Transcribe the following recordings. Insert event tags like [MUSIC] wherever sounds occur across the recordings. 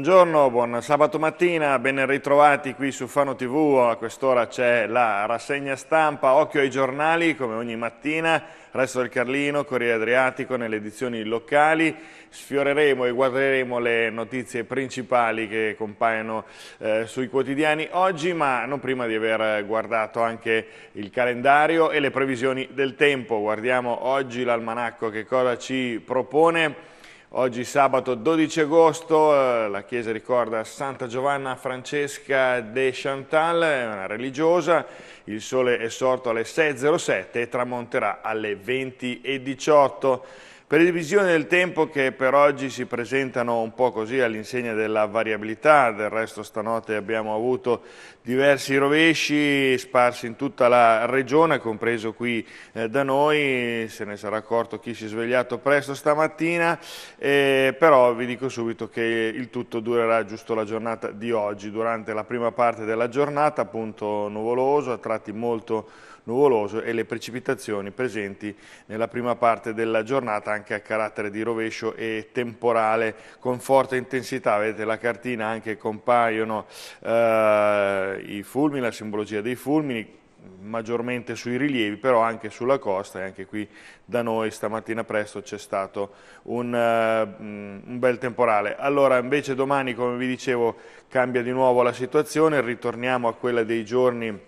Buongiorno, buon sabato mattina, ben ritrovati qui su Fano TV, a quest'ora c'è la rassegna stampa, occhio ai giornali come ogni mattina, Resto del Carlino, Corriere Adriatico nelle edizioni locali, sfioreremo e guarderemo le notizie principali che compaiono eh, sui quotidiani oggi, ma non prima di aver guardato anche il calendario e le previsioni del tempo. Guardiamo oggi l'almanacco che cosa ci propone Oggi sabato 12 agosto eh, la Chiesa ricorda Santa Giovanna Francesca de Chantal, una religiosa. Il sole è sorto alle 6.07 e tramonterà alle 20.18. Per le divisioni del tempo che per oggi si presentano un po' così all'insegna della variabilità, del resto stanotte abbiamo avuto diversi rovesci sparsi in tutta la regione, compreso qui eh, da noi, se ne sarà accorto chi si è svegliato presto stamattina, eh, però vi dico subito che il tutto durerà giusto la giornata di oggi, durante la prima parte della giornata appunto nuvoloso, a tratti molto nuvoloso e le precipitazioni presenti nella prima parte della giornata anche a carattere di rovescio e temporale con forte intensità. Vedete la cartina anche compaiono eh, i fulmini, la simbologia dei fulmini maggiormente sui rilievi, però anche sulla costa e anche qui da noi stamattina presto c'è stato un, uh, un, bel temporale. Allora invece domani, come vi dicevo, cambia di nuovo la situazione, ritorniamo a quella dei giorni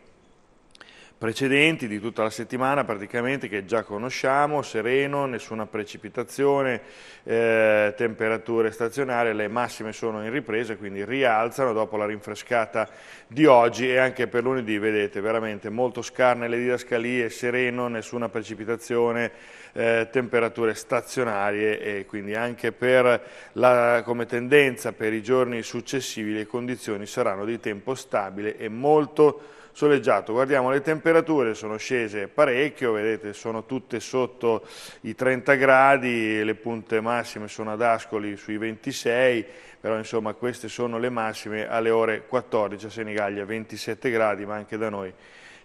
precedenti di tutta la settimana praticamente che già conosciamo, sereno, nessuna precipitazione, eh, temperature stazionarie, le massime sono in ripresa quindi rialzano dopo la rinfrescata di oggi e anche per lunedì vedete veramente molto scarne le didascalie, sereno, nessuna precipitazione, eh, temperature stazionarie e quindi anche per la, come tendenza per i giorni successivi le condizioni saranno di tempo stabile e molto soleggiato. Guardiamo le temperature, sono scese parecchio, vedete sono tutte sotto i 30 gradi, le punte massime sono ad Ascoli sui 26, però insomma queste sono le massime alle ore 14 a Senigallia 27 gradi, ma anche da noi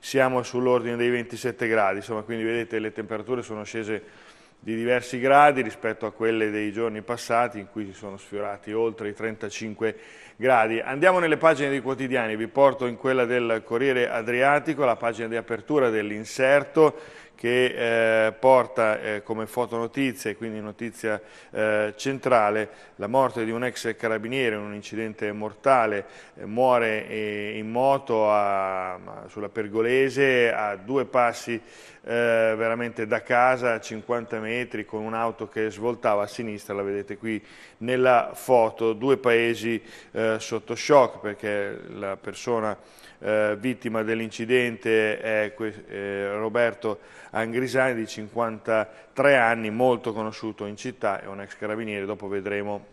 siamo sull'ordine dei 27 gradi, insomma quindi vedete le temperature sono scese di diversi gradi rispetto a quelle dei giorni passati in cui si sono sfiorati oltre i 35 gradi gradi. Andiamo nelle pagine dei quotidiani, vi porto in quella del Corriere Adriatico, la pagina di apertura dell'inserto che eh, porta eh, come fotonotizia e quindi notizia eh, centrale la morte di un ex carabiniere in un incidente mortale, eh, muore eh, in moto a, sulla Pergolese a due passi eh, veramente da casa a 50 metri con un'auto che svoltava a sinistra, la vedete qui nella foto, due paesi eh, sotto shock perché la persona eh, vittima dell'incidente è eh, Roberto Angrisani di 53 anni, molto conosciuto in città, è un ex carabiniere, dopo vedremo,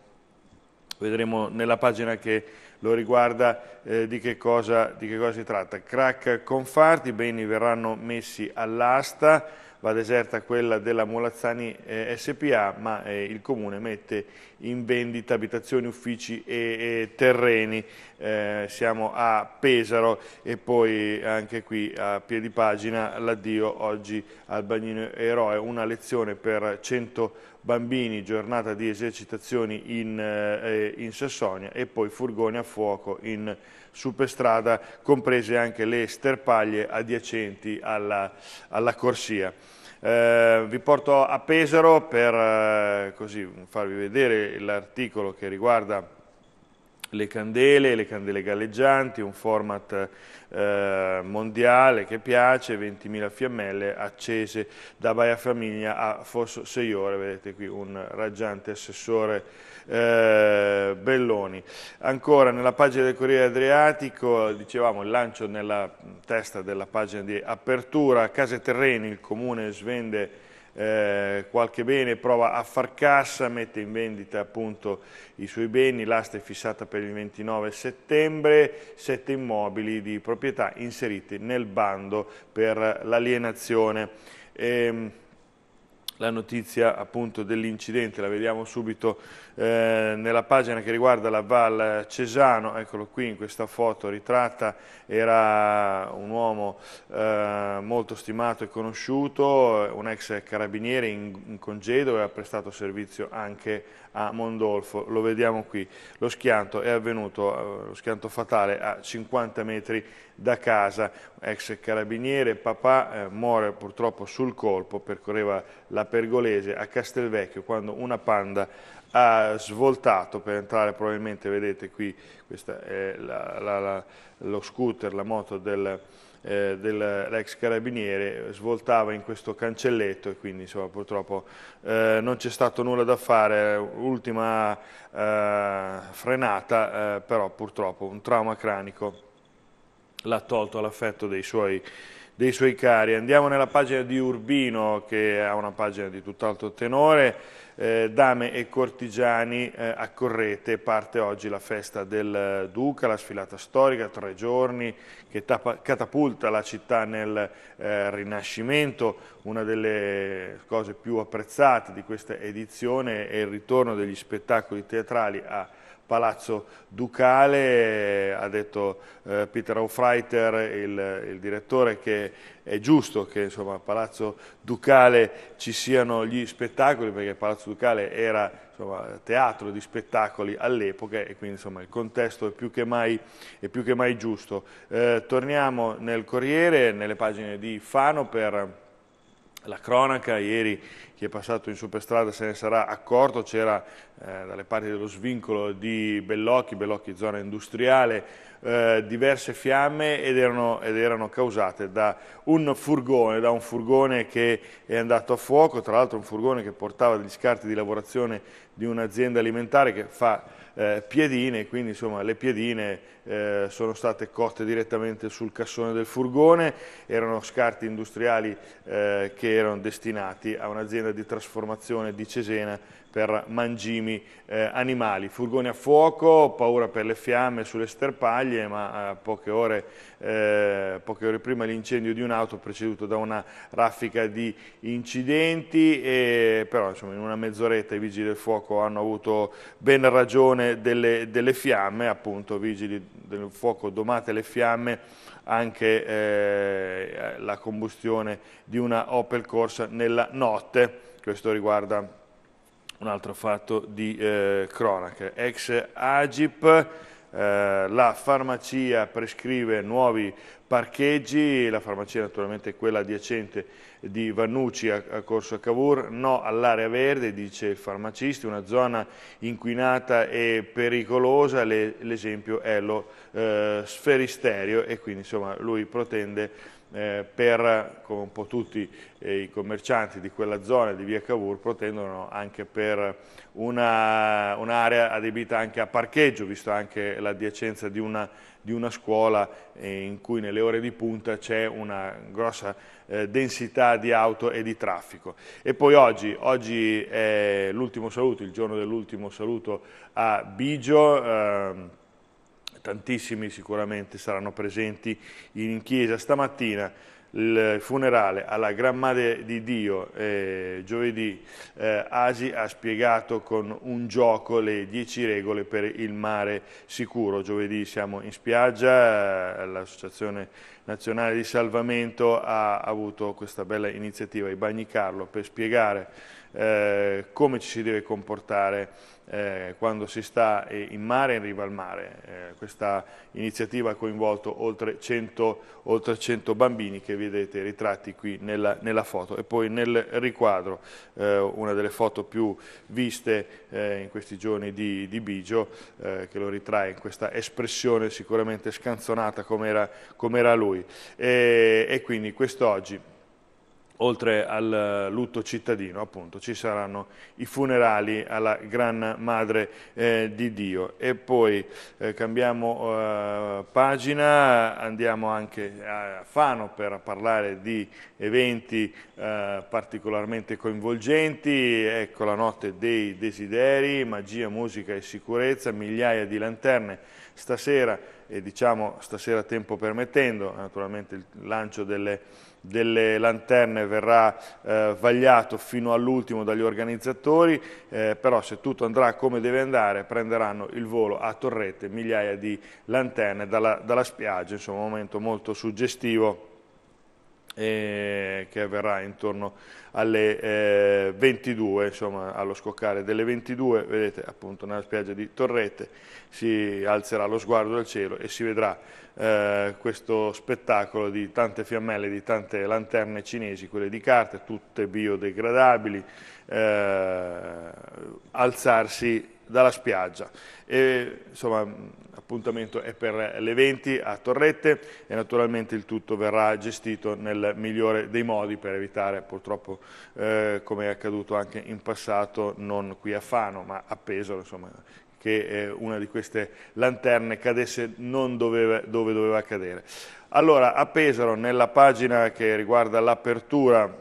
vedremo nella pagina che lo riguarda eh, di che, cosa, di, che cosa, si tratta. Crack Confarti, i beni verranno messi all'asta, va deserta quella della Molazzani eh, SPA, ma eh, il Comune mette in vendita abitazioni, uffici e, e terreni. Eh, siamo a Pesaro e poi anche qui a piedi pagina l'addio oggi al Bagnino Eroe, una lezione per 100 bambini, giornata di esercitazioni in, eh, in Sassonia e poi furgoni a fuoco in Sassonia superstrada, comprese anche le sterpaglie adiacenti alla, alla corsia. Eh, vi porto a Pesaro per eh, così, farvi vedere l'articolo che riguarda le candele, le candele galleggianti, un format eh, mondiale che piace, 20.000 fiammelle accese da Baia Famiglia a Fosso 6 ore, vedete qui un raggiante assessore eh, Belloni. Ancora nella pagina del Corriere Adriatico, dicevamo il lancio nella testa della pagina di apertura, case terreni, il comune svende eh, qualche bene, prova a far cassa, mette in vendita appunto i suoi beni, l'asta è fissata per il 29 settembre, sette immobili di proprietà inseriti nel bando per l'alienazione. Eh, la notizia appunto dell'incidente, la vediamo subito eh, nella pagina che riguarda la Val Cesano, eccolo qui in questa foto ritratta, era un uomo eh, molto stimato e conosciuto, un ex carabiniere in, in congedo e ha prestato servizio anche a Mondolfo, lo vediamo qui, lo schianto è avvenuto, eh, lo schianto fatale a 50 metri da casa, ex carabiniere, papà eh, muore purtroppo sul colpo, percorreva la Pergolese a Castelvecchio quando una panda ha svoltato per entrare probabilmente, vedete qui, questa è la, la, la, lo scooter, la moto del eh, dell'ex carabiniere svoltava in questo cancelletto e quindi insomma, purtroppo eh, non c'è stato nulla da fare, ultima eh, frenata, eh, però purtroppo un trauma cranico l'ha tolto all'affetto dei suoi dei suoi cari. Andiamo nella pagina di Urbino che ha una pagina di tutt'altro tenore eh, dame e cortigiani eh, a parte oggi la festa del Duca, la sfilata storica, tre giorni che tappa, catapulta la città nel eh, Rinascimento, una delle cose più apprezzate di questa edizione è il ritorno degli spettacoli teatrali a palazzo ducale, ha detto eh, Peter Aufreiter, il, il, direttore, che è giusto che insomma, a palazzo ducale ci siano gli spettacoli, perché palazzo ducale era insomma, teatro di spettacoli all'epoca e quindi insomma, il contesto è più che mai, più che mai giusto. Eh, torniamo nel Corriere, nelle pagine di Fano per la cronaca, ieri chi è passato in superstrada se ne sarà accorto, c'era eh, dalle parti dello svincolo di Bellocchi, Bellocchi zona industriale, eh, diverse fiamme ed erano, ed erano, causate da un furgone, da un furgone che è andato a fuoco, tra l'altro un furgone che portava degli scarti di lavorazione di un'azienda alimentare che fa eh, piedine, quindi insomma le piedine eh, sono state cotte direttamente sul cassone del furgone, erano scarti industriali eh, che erano destinati a un'azienda di trasformazione di Cesena per mangimi eh, animali. Furgoni a fuoco, paura per le fiamme sulle sterpaglie, ma eh, poche ore, eh, poche, ore, prima l'incendio di un'auto preceduto da una raffica di incidenti, e, però insomma, in una mezz'oretta i vigili del fuoco hanno avuto ben ragione delle, delle fiamme, appunto vigili del fuoco domate le fiamme, anche eh, la combustione di una Opel Corsa nella notte, questo riguarda un altro fatto di eh, cronaca. Ex Agip, eh, la farmacia prescrive nuovi parcheggi, la farmacia naturalmente è quella adiacente di Vannucci a, a Corso Cavour, no all'area verde, dice il farmacista, una zona inquinata e pericolosa, l'esempio Le, è lo eh, sferisterio e quindi insomma lui protende eh, per, come un po' tutti eh, i commercianti di quella zona di via Cavour protendono anche per un'area un adibita anche a parcheggio, visto anche l'adiacenza di una, di una scuola eh, in cui nelle ore di punta c'è una grossa eh, densità di auto e di traffico. E poi oggi, oggi è l'ultimo saluto, il giorno dell'ultimo saluto a Bigio, ehm, tantissimi sicuramente saranno presenti in chiesa. Stamattina il funerale alla Gran Madre di Dio, eh, giovedì, eh, Asi ha spiegato con un gioco le 10 regole per il mare sicuro. Giovedì siamo in spiaggia, eh, l'Associazione Nazionale di Salvamento ha avuto questa bella iniziativa, i Bagni Carlo, per spiegare eh, come ci si deve comportare eh, quando si sta eh, in mare, in riva al mare. Eh, questa iniziativa ha coinvolto oltre 100, oltre 100, bambini che vedete ritratti qui nella, nella foto e poi nel riquadro, eh, una delle foto più viste eh, in questi giorni di, di Bigio, eh, che lo ritrae in questa espressione sicuramente scanzonata come era, com era lui. E, e quindi quest'oggi oltre al lutto cittadino, appunto, ci saranno i funerali alla Gran Madre eh, di Dio. E poi eh, cambiamo eh, pagina, andiamo anche a Fano per parlare di eventi eh, particolarmente coinvolgenti, ecco la notte dei desideri, magia, musica e sicurezza, migliaia di lanterne stasera e diciamo stasera tempo permettendo, naturalmente il lancio delle delle lanterne verrà eh, vagliato fino all'ultimo dagli organizzatori, eh, però se tutto andrà come deve andare prenderanno il volo a torrette migliaia di lanterne dalla, dalla spiaggia, insomma un momento molto suggestivo eh, che avverrà intorno alle eh, 22, insomma allo scoccare delle 22, vedete appunto nella spiaggia di Torrette si alzerà lo sguardo al cielo e si vedrà eh, questo spettacolo di tante fiammelle, di tante lanterne cinesi, quelle di carta, tutte biodegradabili, eh, alzarsi dalla spiaggia. E, insomma, l'appuntamento è per le 20 a Torrette e naturalmente il tutto verrà gestito nel migliore dei modi per evitare purtroppo, eh, come è accaduto anche in passato, non qui a Fano ma a Pesaro, insomma, che eh, una di queste lanterne cadesse non doveva, dove doveva cadere. Allora, a Pesaro, nella pagina che riguarda l'apertura,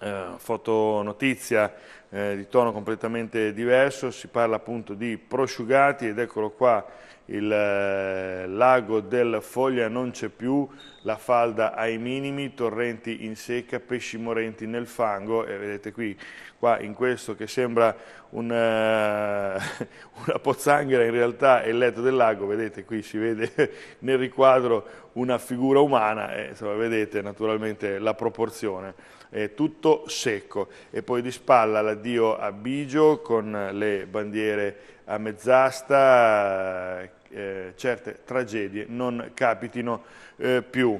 eh, fotonotizia, eh, di tono completamente diverso, si parla appunto di prosciugati ed eccolo qua il eh, lago del Foglia non c'è più, la falda ai minimi, torrenti in secca, pesci morenti nel fango e vedete qui, qua in questo che sembra un, eh, una pozzanghera in realtà è il letto del lago, vedete qui si vede [LAUGHS] nel riquadro una figura umana, e, eh, insomma, vedete naturalmente la proporzione, è tutto secco e poi di spalla l'addio a Bigio con le bandiere a mezz'asta, eh, certe tragedie non capitino eh, più.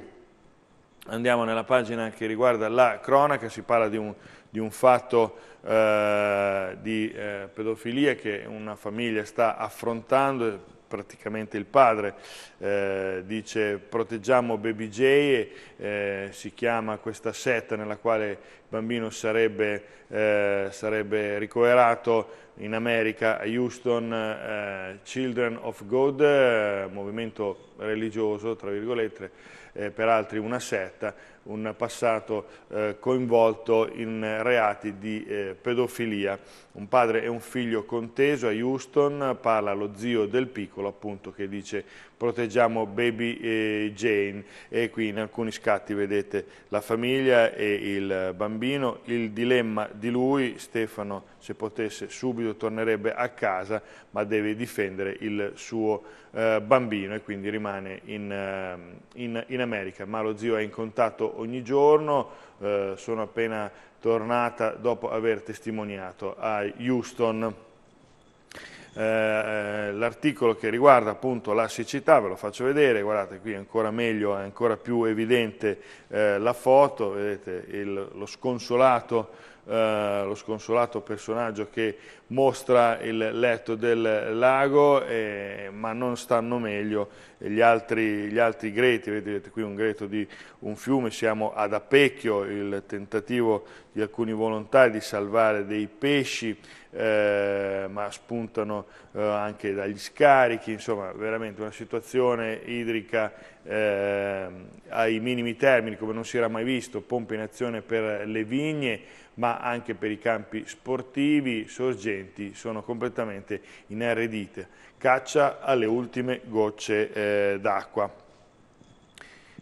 Andiamo nella pagina che riguarda la cronaca, si parla di un, di un fatto eh, di eh, pedofilia che una famiglia sta affrontando, eh, praticamente il padre eh, dice proteggiamo Baby J, eh, si chiama questa setta nella quale il bambino sarebbe, eh, sarebbe ricoverato in America a Houston eh, Children of God, movimento religioso, tra virgolette, per altri una setta, un passato eh, coinvolto in reati di eh, pedofilia. Un padre e un figlio conteso a Houston, parla lo zio del piccolo appunto che dice proteggiamo baby eh, Jane e qui in alcuni scatti vedete la famiglia e il bambino, il dilemma di lui, Stefano se potesse subito tornerebbe a casa ma deve difendere il suo eh, bambino e quindi rimane in, ehm, in, in America ma lo zio è in contatto ogni giorno, eh, sono appena tornata dopo aver testimoniato a Houston. Eh, eh, l'articolo che riguarda appunto la siccità, ve lo faccio vedere, guardate qui è ancora meglio, è ancora più evidente eh, la foto, vedete il, lo, sconsolato, eh, lo sconsolato personaggio che mostra il letto del lago, eh, ma non stanno meglio gli altri, gli altri greti, vedete, vedete qui un greto di un fiume, siamo ad Apecchio, il tentativo di alcuni volontari di salvare dei pesci, eh, ma spuntano eh, anche dagli scarichi, insomma veramente una situazione idrica eh, ai minimi termini come non si era mai visto, pompe in azione per le vigne ma anche per i campi sportivi, sorgenti sono completamente inarredite, caccia alle ultime gocce eh, d'acqua.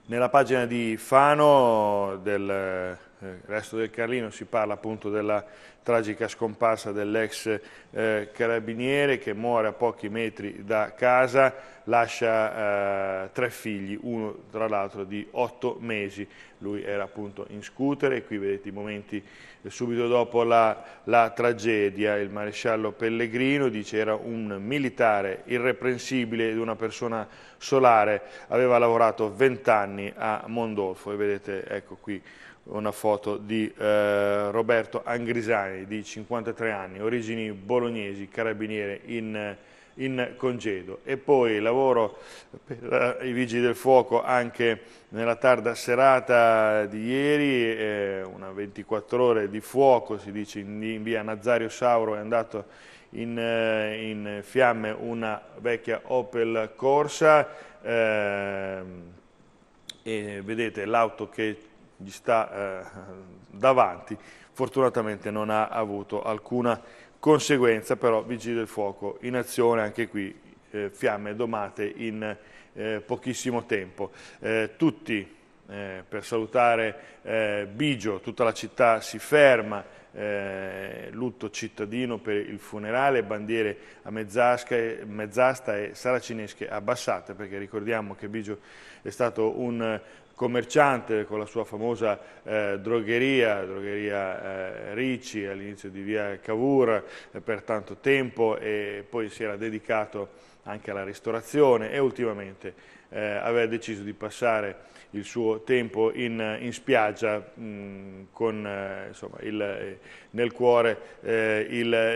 Nella pagina di Fano del eh, il resto del Carlino si parla appunto della tragica scomparsa dell'ex eh, carabiniere che muore a pochi metri da casa, lascia eh, tre figli, uno tra l'altro di otto mesi, lui era appunto in scooter e qui vedete i momenti eh, subito dopo la, la, tragedia, il maresciallo Pellegrino dice era un militare irreprensibile ed una persona solare, aveva lavorato vent'anni a Mondolfo e vedete ecco qui una foto di eh, Roberto Angrisani di 53 anni, origini bolognesi, carabiniere in, in congedo e poi lavoro per i Vigili del Fuoco anche nella tarda serata di ieri, eh, una 24 ore di fuoco si dice in, in via Nazario Sauro è andato in, eh, in fiamme una vecchia Opel Corsa eh, e vedete l'auto che gli sta eh, davanti, fortunatamente non ha avuto alcuna conseguenza, però vigili del fuoco in azione anche qui, eh, fiamme domate in eh, pochissimo tempo. Eh, tutti eh, per salutare eh, Bigio, tutta la città si ferma, eh, lutto cittadino per il funerale, bandiere a mezzasta e saracinesche abbassate, perché ricordiamo che Bigio è stato un commerciante con la sua famosa eh, drogheria, drogheria eh, Ricci all'inizio di via Cavour eh, per tanto tempo e poi si era dedicato anche alla ristorazione e ultimamente eh, aveva deciso di passare il suo tempo in, in spiaggia mh, mm, con, eh, insomma, il, eh, nel cuore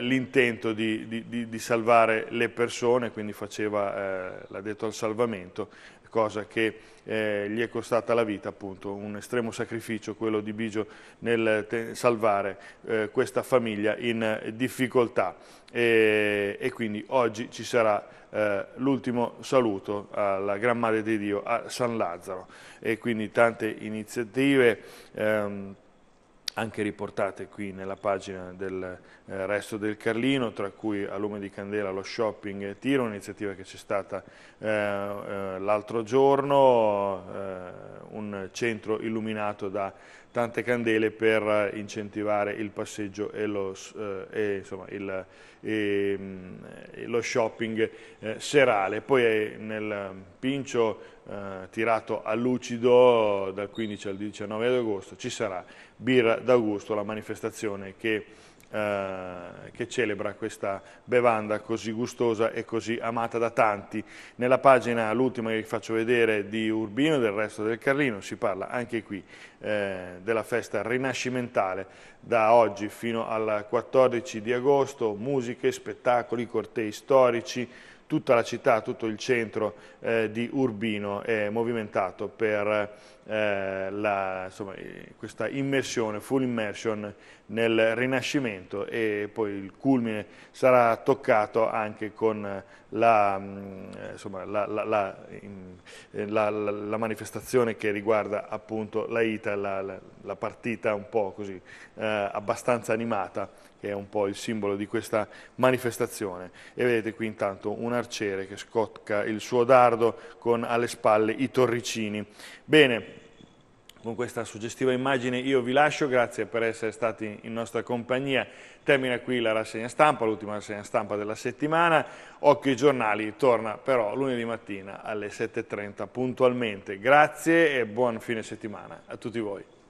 l'intento di, di, di, salvare le persone, quindi faceva, l'ha detto al salvamento, cosa che eh, gli è costata la vita appunto, un estremo sacrificio quello di Bigio nel salvare eh, questa famiglia in eh, difficoltà e, e, quindi oggi ci sarà eh, l'ultimo saluto alla Gran Madre di Dio a San Lazzaro e quindi tante iniziative ehm, anche riportate qui nella pagina del eh, resto del Carlino, tra cui a lume di candela lo shopping tiro, un'iniziativa che c'è stata eh, eh l'altro giorno, eh, un centro illuminato da tante candele per eh, incentivare il passeggio e lo, eh, e, insomma, il, mm, e, lo shopping eh, serale. Poi eh, nel mm, pincio eh, tirato a lucido dal 15 al 19 agosto ci sarà Birra d'Augusto, la manifestazione che eh, che celebra questa bevanda così gustosa e così amata da tanti. Nella pagina, l'ultima che vi faccio vedere, di Urbino e del resto del Carlino, si parla anche qui eh, della festa rinascimentale da oggi fino al 14 di agosto, musiche, spettacoli, cortei storici, tutta la città, tutto il centro eh, di Urbino è movimentato per eh, la, insomma, questa immersione, full immersion nel Rinascimento e poi il culmine sarà toccato anche con la, mm, insomma, eh, la, la manifestazione che riguarda appunto la Ita, la, partita un po' così eh, abbastanza animata che è un po' il simbolo di questa manifestazione. E vedete qui intanto un arciere che scocca il suo dardo con alle spalle i torricini. Bene, con questa suggestiva immagine io vi lascio, grazie per essere stati in nostra compagnia. Termina qui la rassegna stampa, l'ultima rassegna stampa della settimana. Occhio ai giornali, torna però lunedì mattina alle 7.30 puntualmente. Grazie e buon fine settimana a tutti voi.